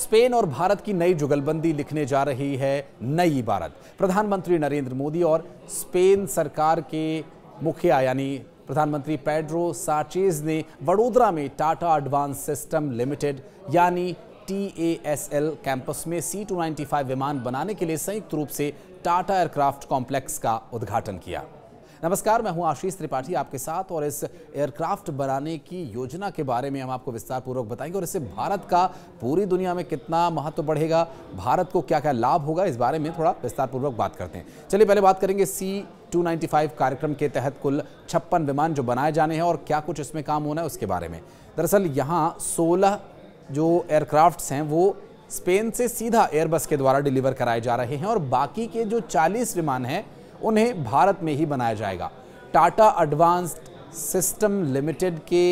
Spain और भारत की नई जुगलबंदी लिखने जा रही है नई इबारत प्रधानमंत्री नरेंद्र मोदी और स्पेन सरकार के मुखिया यानी प्रधानमंत्री पेड्रो साचेज ने वडोदरा में टाटा एडवांस सिस्टम लिमिटेड यानी टी कैंपस में सी टू विमान बनाने के लिए संयुक्त रूप से टाटा एयरक्राफ्ट कॉम्प्लेक्स का उद्घाटन किया नमस्कार मैं हूं आशीष त्रिपाठी आपके साथ और इस एयरक्राफ्ट बनाने की योजना के बारे में हम आपको विस्तार पूर्वक बताएंगे और इससे भारत का पूरी दुनिया में कितना महत्व बढ़ेगा भारत को क्या क्या लाभ होगा इस बारे में थोड़ा विस्तार पूर्वक बात करते हैं चलिए पहले बात करेंगे सी 295 कार्यक्रम के तहत कुल छप्पन विमान जो बनाए जाने हैं और क्या कुछ इसमें काम होना है उसके बारे में दरअसल यहाँ 16 जो एयरक्राफ्ट्स हैं वो स्पेन से सीधा एयरबस के द्वारा डिलीवर कराए जा रहे हैं और बाकी के जो 40 विमान हैं उन्हें भारत में ही बनाया जाएगा टाटा एडवांस्ड सिस्टम लिमिटेड के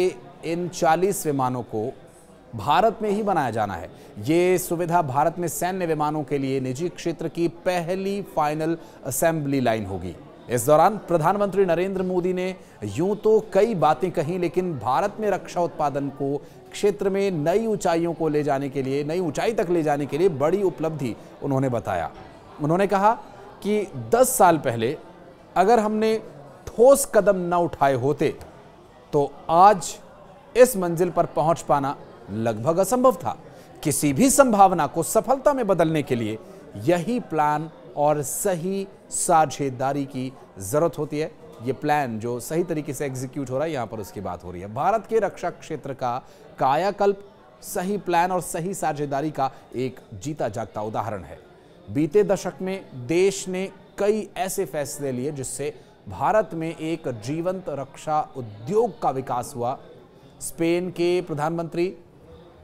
इन 40 विमानों को भारत में ही बनाया जाना है ये सुविधा भारत में सैन्य विमानों के लिए निजी क्षेत्र की पहली फाइनल असेंबली लाइन होगी इस दौरान प्रधानमंत्री नरेंद्र मोदी ने यूं तो कई बातें कही लेकिन भारत में रक्षा उत्पादन को क्षेत्र में नई ऊंचाइयों को ले जाने के लिए नई ऊंचाई तक ले जाने के लिए बड़ी उपलब्धि उन्होंने बताया उन्होंने कहा कि 10 साल पहले अगर हमने ठोस कदम न उठाए होते तो आज इस मंजिल पर पहुंच पाना लगभग असंभव था किसी भी संभावना को सफलता में बदलने के लिए यही प्लान और सही साझेदारी की जरूरत होती है ये प्लान जो सही तरीके से एग्जीक्यूट हो रहा है यहाँ पर उसकी बात हो रही है भारत के रक्षा क्षेत्र का कायाकल्प सही प्लान और सही साझेदारी का एक जीता जागता उदाहरण है बीते दशक में देश ने कई ऐसे फैसले लिए जिससे भारत में एक जीवंत रक्षा उद्योग का विकास हुआ स्पेन के प्रधानमंत्री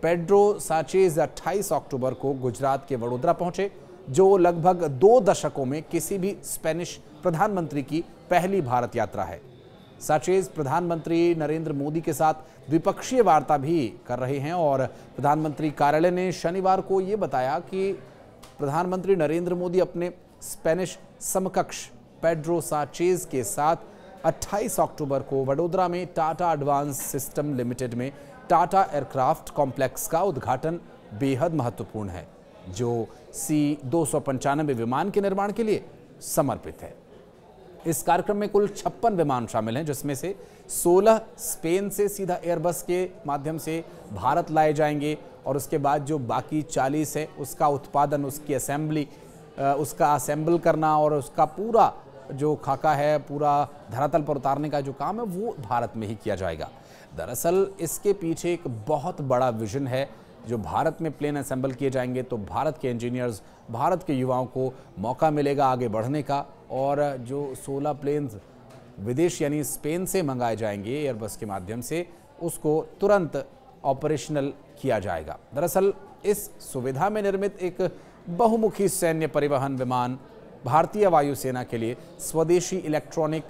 पेड्रो साचेज 28 अक्टूबर को गुजरात के वडोदरा पहुंचे जो लगभग दो दशकों में किसी भी स्पेनिश प्रधानमंत्री की पहली भारत यात्रा है साचेज प्रधानमंत्री नरेंद्र मोदी के साथ द्विपक्षीय वार्ता भी कर रहे हैं और प्रधानमंत्री कार्यालय ने शनिवार को ये बताया कि प्रधानमंत्री नरेंद्र मोदी अपने स्पेनिश समकक्ष पेड्रो साचेज के साथ 28 अक्टूबर को वडोदरा में टाटा एडवांस सिस्टम लिमिटेड में टाटा एयरक्राफ्ट कॉम्प्लेक्स का उद्घाटन बेहद महत्वपूर्ण है जो सी दो विमान के निर्माण के लिए समर्पित है इस कार्यक्रम में कुल छप्पन विमान शामिल हैं जिसमें से 16 स्पेन से सीधा एयरबस के माध्यम से भारत लाए जाएंगे और उसके बाद जो बाकी चालीस है उसका उत्पादन उसकी असेंबली उसका असेंबल करना और उसका पूरा जो खाका है पूरा धरातल पर उतारने का जो काम है वो भारत में ही किया जाएगा दरअसल इसके पीछे एक बहुत बड़ा विजन है जो भारत में प्लेन असेंबल किए जाएंगे तो भारत के इंजीनियर्स भारत के युवाओं को मौका मिलेगा आगे बढ़ने का और जो 16 प्लेन विदेश यानी स्पेन से मंगाए जाएंगे एयरबस के माध्यम से उसको तुरंत ऑपरेशनल किया जाएगा दरअसल इस सुविधा में निर्मित एक बहुमुखी सैन्य परिवहन विमान भारतीय वायुसेना के लिए स्वदेशी इलेक्ट्रॉनिक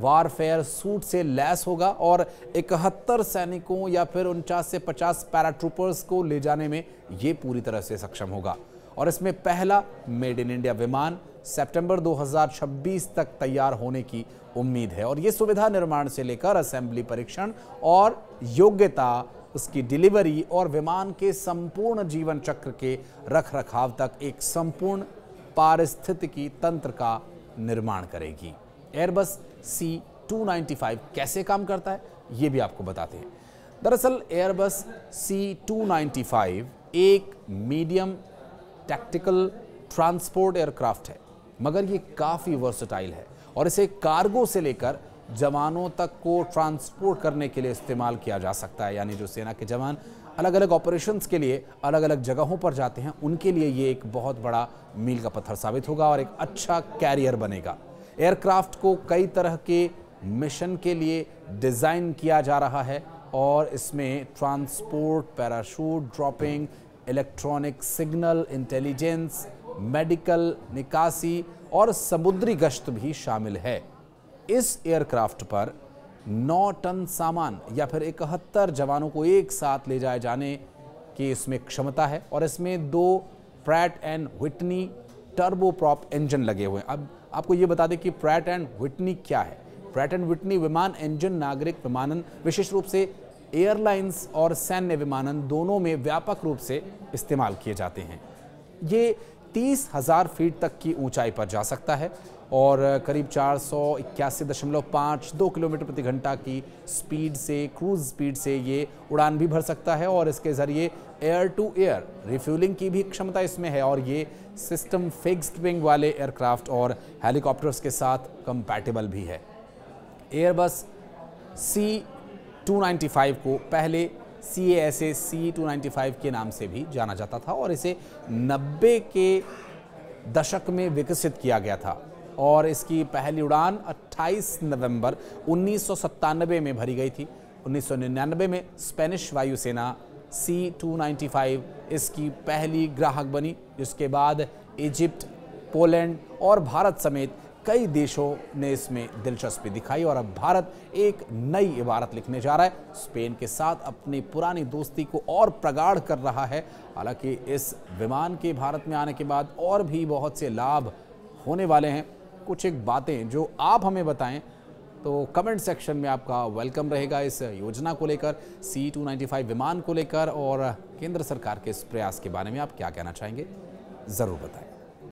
वारफेयर सूट से लैस होगा और इकहत्तर सैनिकों या फिर उनचास से पचास पैराट्रूपर्स को ले जाने में ये पूरी तरह से सक्षम होगा और इसमें पहला मेड इन इंडिया विमान सितंबर 2026 तक तैयार होने की उम्मीद है और ये सुविधा निर्माण से लेकर असेंबली परीक्षण और योग्यता उसकी डिलीवरी और विमान के संपूर्ण जीवन चक्र के रख रखाव तक एक संपूर्ण पारिस्थितिकी तंत्र का निर्माण करेगी एयरबस सी 295 कैसे काम करता है ये भी आपको बताते हैं दरअसल एयरबस सी 295 एक मीडियम टैक्टिकल ट्रांसपोर्ट एयरक्राफ्ट है मगर ये काफ़ी वर्सटाइल है और इसे कार्गो से लेकर जवानों तक को ट्रांसपोर्ट करने के लिए इस्तेमाल किया जा सकता है यानी जो सेना के जवान अलग अलग ऑपरेशंस के लिए अलग अलग जगहों पर जाते हैं उनके लिए ये एक बहुत बड़ा मील का पत्थर साबित होगा और एक अच्छा कैरियर बनेगा एयरक्राफ्ट को कई तरह के मिशन के लिए डिज़ाइन किया जा रहा है और इसमें transport parachute dropping electronic signal intelligence medical निकासी और समुद्री गश्त भी शामिल है इस एयरक्राफ्ट पर 9 टन सामान या फिर इकहत्तर जवानों को एक साथ ले जाए जाने की इसमें क्षमता है और इसमें दो Pratt and Whitney turboprop engine लगे हुए हैं अब आपको ये बता दें कि प्रैट एंड व्हिटनी क्या है प्रैट एंड विटनी विमान इंजन नागरिक विमानन विशेष रूप से एयरलाइंस और सैन्य विमानन दोनों में व्यापक रूप से इस्तेमाल किए जाते हैं ये तीस हज़ार फीट तक की ऊंचाई पर जा सकता है और करीब चार सौ इक्यासी दशमलव पाँच दो किलोमीटर प्रति घंटा की स्पीड से क्रूज स्पीड से ये उड़ान भी भर सकता है और इसके ज़रिए एयर टू एयर रिफ्यूलिंग की भी क्षमता इसमें है और ये सिस्टम फिक्स्ड विंग वाले एयरक्राफ्ट और हेलीकॉप्टर्स के साथ कंपैटिबल भी है एयरबस सी 295 को पहले C S A C to के नाम से भी जाना जाता था और इसे 90 के दशक में विकसित किया गया था और इसकी पहली उड़ान 28 नवंबर उन्नीस में भरी गई थी 1999 में स्पेनिश वायुसेना सी इसकी पहली ग्राहक बनी जिसके बाद इजिप्ट पोलैंड और भारत समेत कई देशों ने इसमें दिलचस्पी दिखाई और अब भारत एक नई इबारत लिखने जा रहा है स्पेन के साथ अपनी पुरानी दोस्ती को और प्रगाढ़ कर रहा है हालांकि इस विमान के भारत में आने के बाद और भी बहुत से लाभ होने वाले हैं कुछ एक बातें जो आप हमें बताएं तो कमेंट सेक्शन में आपका वेलकम रहेगा इस योजना को लेकर सी टू विमान को लेकर और केंद्र सरकार के इस प्रयास के बारे में आप क्या कहना चाहेंगे ज़रूर बताएं